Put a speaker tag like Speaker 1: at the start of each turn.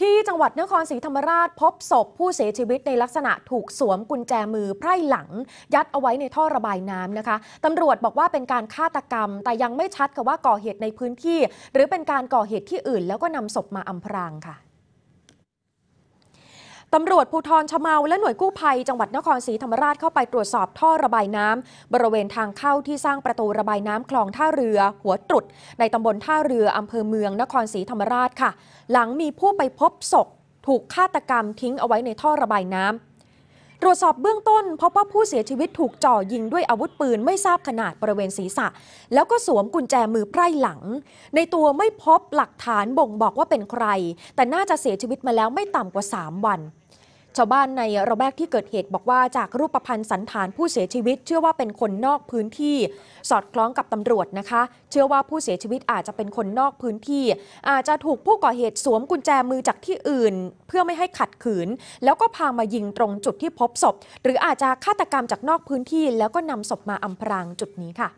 Speaker 1: ที่จังหวัดนครศรีธรรมราชพบศพผู้เสียชีวิตในลักษณะถูกสวมกุญแจมือไพร่หลัง ยัดเอาไว้ในท่อระบายน้ำนะคะตำรวจบอกว่าเป็นการฆาตกรรม แต่ยังไม่ชัดค่ะว่าก่อเหตุในพื้นที่ หรือเป็นการก่อเหตุที่อื่นแล้วก็นำศพมาอาพรางค่ะตำรวจภูทรชะเมาและหน่วยกู้ภัยจังหวัดนครศรีธรรมราชเข้าไปตรวจสอบท่อระบายน้ำ บริเวณทางเข้าที่สร้างประตูระบายน้ำ คลองท่าเรือ หัวตรุด ในตำบลท่าเรืออำเภอเมืองนครศรีธรรมราชค่ะ หลังมีผู้ไปพบศพถูกฆาตกรรมทิ้งเอาไว้ในท่อระบายน้ำตรวจสอบเบื้องต้นพบว่าผู้เสียชีวิตถูกจ่อยิงด้วยอาวุธปืนไม่ทราบขนาดบริเวณศีรษะ แล้วก็สวมกุญแจมือไพร่หลัง ในตัวไม่พบหลักฐานบ่งบอกว่าเป็นใคร แต่น่าจะเสียชีวิตมาแล้วไม่ต่ำกว่า 3 วันชาวบ้านในระแวกที่เกิดเหตุบอกว่าจากรูปพันธ์สันฐานผู้เสียชีวิต เชื่อว่าเป็นคนนอกพื้นที่ สอดคล้องกับตำรวจนะคะ เชื่อว่าผู้เสียชีวิตอาจจะเป็นคนนอกพื้นที่ อาจจะถูกผู้ก่อเหตุสวมกุญแจมือจากที่อื่น เพื่อไม่ให้ขัดขืน แล้วก็พามายิงตรงจุดที่พบศพหรืออาจจะฆาตกรรมจากนอกพื้นที่ แล้วก็นำศพมาอำพรางจุดนี้ค่ะ